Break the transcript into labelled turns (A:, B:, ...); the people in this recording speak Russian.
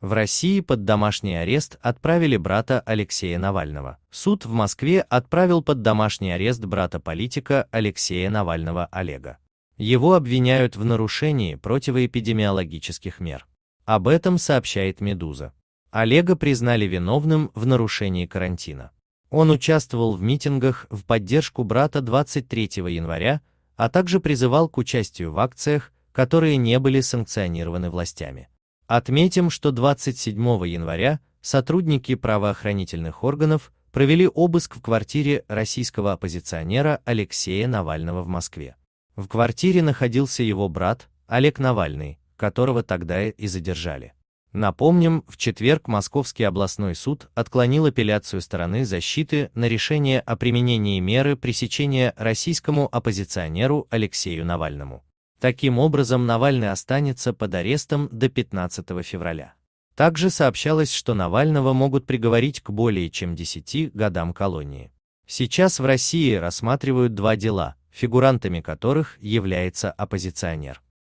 A: В России под домашний арест отправили брата Алексея Навального. Суд в Москве отправил под домашний арест брата политика Алексея Навального Олега. Его обвиняют в нарушении противоэпидемиологических мер. Об этом сообщает «Медуза». Олега признали виновным в нарушении карантина. Он участвовал в митингах в поддержку брата 23 января, а также призывал к участию в акциях, которые не были санкционированы властями. Отметим, что 27 января сотрудники правоохранительных органов провели обыск в квартире российского оппозиционера Алексея Навального в Москве. В квартире находился его брат Олег Навальный, которого тогда и задержали. Напомним, в четверг Московский областной суд отклонил апелляцию стороны защиты на решение о применении меры пресечения российскому оппозиционеру Алексею Навальному. Таким образом, Навальный останется под арестом до 15 февраля. Также сообщалось, что Навального могут приговорить к более чем 10 годам колонии. Сейчас в России рассматривают два дела, фигурантами которых является оппозиционер.